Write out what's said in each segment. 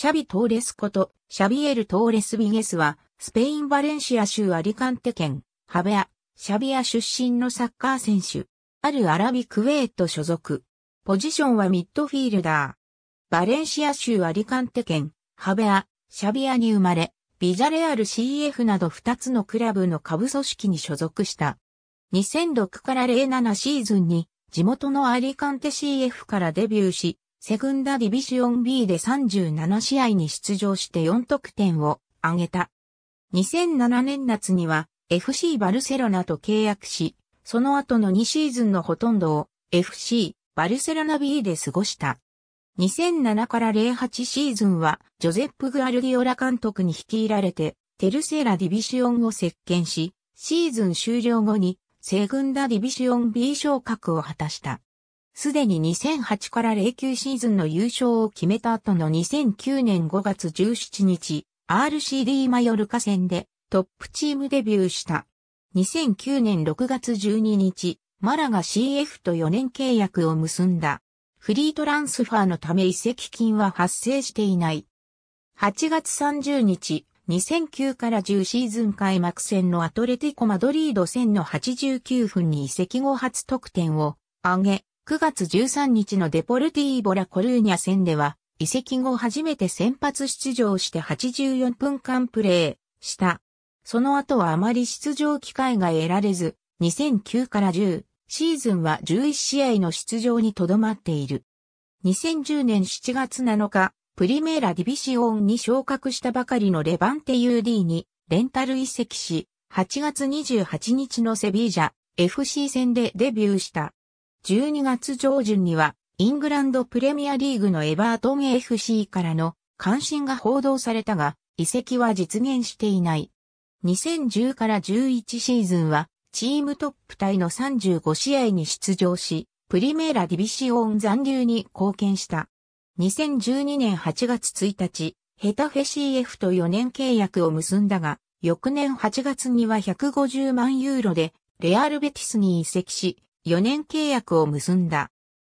シャビ・トーレスこと、シャビエル・トーレス・ビゲスは、スペイン・バレンシア州アリカンテ県、ハベア、シャビア出身のサッカー選手。あるアラビクウェイト所属。ポジションはミッドフィールダー。バレンシア州アリカンテ県、ハベア、シャビアに生まれ、ビザレアル CF など2つのクラブの下部組織に所属した。2006から07シーズンに地元のアリカンテ CF からデビューし、セグンダディビシオン B で37試合に出場して4得点を挙げた。2007年夏には FC バルセロナと契約し、その後の2シーズンのほとんどを FC バルセロナ B で過ごした。2007から08シーズンはジョゼップ・グアルディオラ監督に率いられてテルセーラディビシオンを席巻し、シーズン終了後にセグンダディビシオン B 昇格を果たした。すでに2008から09シーズンの優勝を決めた後の2009年5月17日、RCD マヨルカ戦でトップチームデビューした。2009年6月12日、マラが CF と4年契約を結んだ。フリートランスファーのため移籍金は発生していない。8月30日、2009から10シーズン開幕戦のアトレティコ・マドリード戦の89分に移籍後初得点を挙げ、9月13日のデポルティーボラコルーニャ戦では、移籍後初めて先発出場して84分間プレーした。その後はあまり出場機会が得られず、2009から10シーズンは11試合の出場にとどまっている。2010年7月7日、プリメーラディビシオンに昇格したばかりのレバンテ UD にレンタル移籍し、8月28日のセビージャ FC 戦でデビューした。12月上旬には、イングランドプレミアリーグのエバートン FC からの関心が報道されたが、移籍は実現していない。2010から11シーズンは、チームトップタイの35試合に出場し、プリメーラディビシオン残留に貢献した。2012年8月1日、ヘタフェ CF と4年契約を結んだが、翌年8月には150万ユーロで、レアルベティスに移籍し、4年契約を結んだ。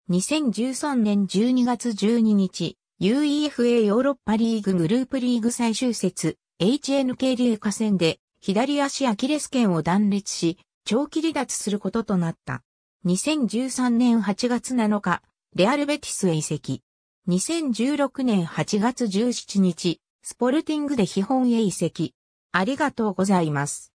2013年12月12日、UEFA ヨーロッパリーググループリーグ最終節、HNK 流下戦で、左足アキレス腱を断裂し、長期離脱することとなった。2013年8月7日、レアルベティスへ移籍。2016年8月17日、スポルティングで基本へ移籍。ありがとうございます。